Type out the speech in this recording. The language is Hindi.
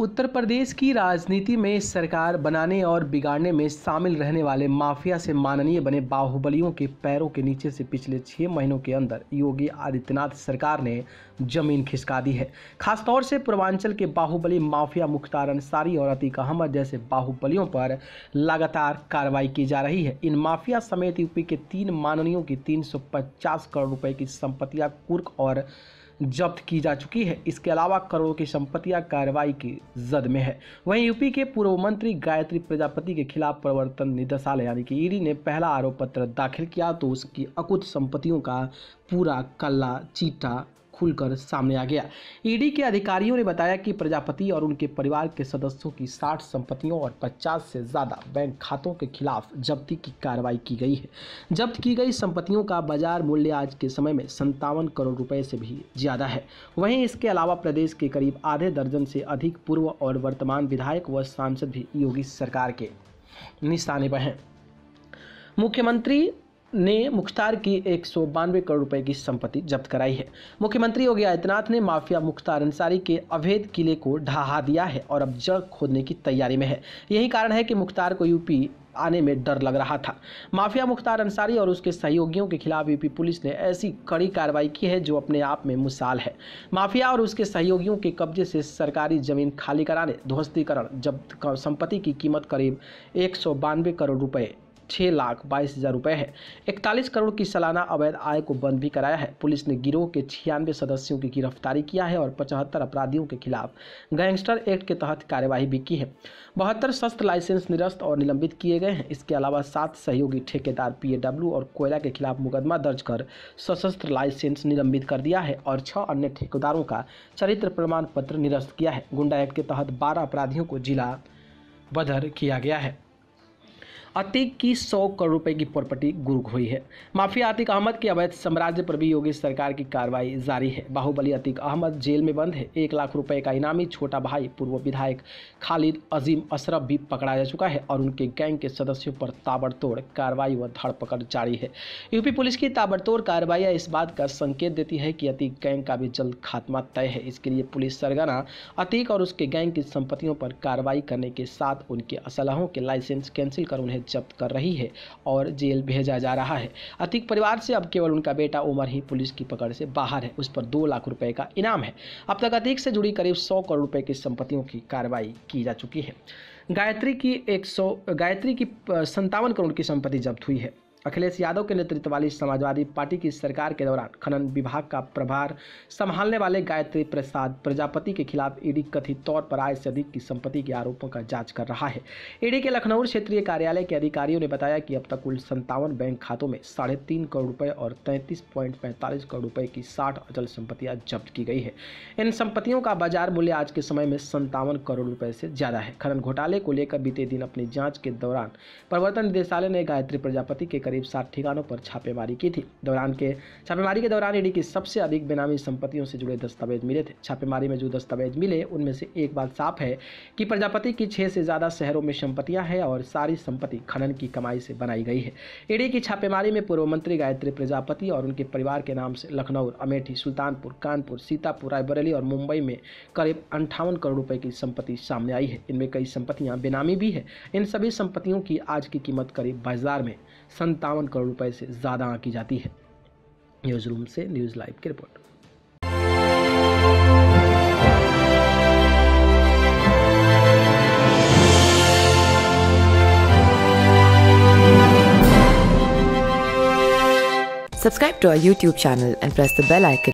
उत्तर प्रदेश की राजनीति में सरकार बनाने और बिगाड़ने में शामिल रहने वाले माफिया से माननीय बने बाहुबलियों के पैरों के नीचे से पिछले छः महीनों के अंदर योगी आदित्यनाथ सरकार ने जमीन खिसका दी है खासतौर से पूर्वांचल के बाहुबली माफिया मुख्तार अंसारी और अतीक अहमद जैसे बाहुबलियों पर लगातार कार्रवाई की जा रही है इन माफिया समेत यूपी के तीन माननीयों की तीन करोड़ रुपये की संपत्तियाँ कुर्क और जब्त की जा चुकी है इसके अलावा करोड़ों की संपत्तियां कार्रवाई की जद में है वहीं यूपी के पूर्व मंत्री गायत्री प्रजापति के खिलाफ प्रवर्तन निदेशालय यानी कि ईडी ने पहला आरोप पत्र दाखिल किया तो उसकी अकुत संपत्तियों का पूरा कल्ला चीटा खुलकर सामने आ गया ईडी के अधिकारियों ने बताया कि प्रजापति और उनके परिवार के सदस्यों की 60 संपत्तियों और 50 से ज़्यादा बैंक खातों के खिलाफ जब्ती की कार्रवाई की गई है जब्त की गई संपत्तियों का बाजार मूल्य आज के समय में संतावन करोड़ रुपये से भी ज़्यादा है वहीं इसके अलावा प्रदेश के करीब आधे दर्जन से अधिक पूर्व और वर्तमान विधायक व सांसद भी योगी सरकार के निशाने पर हैं मुख्यमंत्री ने मुख्तार की एक करोड़ रुपए की संपत्ति जब्त कराई है मुख्यमंत्री योगी आदित्यनाथ ने माफिया मुख्तार अंसारी के अवैध किले को ढहा दिया है और अब जड़ खोदने की तैयारी में है यही कारण है कि मुख्तार को यूपी आने में डर लग रहा था माफिया मुख्तार अंसारी और उसके सहयोगियों के खिलाफ यूपी पुलिस ने ऐसी कड़ी कार्रवाई की है जो अपने आप में मिसाल है माफिया और उसके सहयोगियों के कब्जे से सरकारी जमीन खाली कराने ध्वस्तीकरण जब्त संपत्ति की कीमत करीब एक करोड़ रुपए छः लाख बाईस हज़ार रुपये है इकतालीस करोड़ की सालाना अवैध आय को बंद भी कराया है पुलिस ने गिरोह के छियानवे सदस्यों की गिरफ्तारी किया है और पचहत्तर अपराधियों के खिलाफ गैंगस्टर एक्ट के तहत कार्यवाही भी की है बहत्तर शस्त्र लाइसेंस निरस्त और निलंबित किए गए हैं इसके अलावा सात सहयोगी ठेकेदार पी और कोयला के खिलाफ मुकदमा दर्ज कर सशस्त्र लाइसेंस निलंबित कर दिया है और छः अन्य ठेकेदारों का चरित्र प्रमाण पत्र निरस्त किया है गुंडा एक्ट के तहत बारह अपराधियों को जिला बदर किया गया है अतीक की सौ करोड़ रुपए की प्रॉपर्टी गुर्ग हुई है माफिया अतीक अहमद के अवैध साम्राज्य पर भी योगी सरकार की कार्रवाई जारी है बाहुबली अतीक अहमद जेल में बंद है एक लाख रुपए का इनामी छोटा भाई पूर्व विधायक खालिद अजीम अशरफ भी पकड़ा जा चुका है और उनके गैंग के सदस्यों पर ताबड़तोड़ कार्रवाई व धड़पकड़ जारी है यूपी पुलिस की ताबड़तोड़ कार्रवाई इस बात का संकेत देती है कि अतीक गैंग का भी जल्द खात्मा तय है इसके लिए पुलिस सरगना अतीक और उसके गैंग की संपत्तियों पर कार्रवाई करने के साथ उनके असलहों के लाइसेंस कैंसिल कर उन्हें जब्त कर रही है और जेल भेजा जा रहा है अतिक परिवार से अब केवल उनका बेटा उमर ही पुलिस की पकड़ से बाहर है उस पर दो लाख रुपए का इनाम है अब तक अतिक से जुड़ी करीब सौ करोड़ रुपए की संपत्तियों की कार्रवाई की जा चुकी है गायत्री की एक सौ गायत्री की संतावन करोड़ की संपत्ति जब्त हुई है अखिलेश यादव के नेतृत्व वाली समाजवादी पार्टी की सरकार के दौरान खनन विभाग का प्रभार संभालने वाले गायत्री प्रसाद प्रजापति के खिलाफ ईडी कथित तौर पर आय से अधिक की संपत्ति के आरोपों का जांच कर रहा है ईडी के लखनऊ क्षेत्रीय कार्यालय के अधिकारियों ने बताया कि अब तक कुल संतावन बैंक खातों में साढ़े तीन करोड़ रुपये और तैंतीस करोड़ रुपये की साठ अचल संपत्तियां जब्त की गई है इन संपत्तियों का बाजार मूल्य आज के समय में संतावन करोड़ रुपये से ज्यादा है खनन घोटाले को लेकर बीते दिन अपनी जाँच के दौरान प्रवर्तन निदेशालय ने गायत्री प्रजापति के करीब करीब सात ठिकानों पर छापेमारी की थी दौरान के छापेमारी के दौरान ईडी की सबसे अधिक बेनामी संपत्तियों से जुड़े दस्तावेज मिले थे छापेमारी में जो दस्तावेज मिले उनमें से एक बात साफ है कि प्रजापति की छह से ज़्यादा शहरों में संपत्तियाँ हैं और सारी संपत्ति खनन की कमाई से बनाई गई है ईडी की छापेमारी में पूर्व मंत्री गायत्री प्रजापति और उनके परिवार के नाम से लखनऊ अमेठी सुल्तानपुर कानपुर सीतापुर रायबरेली और मुंबई में करीब अंठावन करोड़ रुपए की संपत्ति सामने आई है इनमें कई संपत्तियां बेनामी भी है इन सभी संपत्तियों की आज की कीमत करीब बाजार में सन संतावन करोड़ रुपए से ज़्यादा आंकी जाती है न्यूज़ रूम से न्यूज़ लाइव की report Subscribe to our YouTube channel and press the bell icon.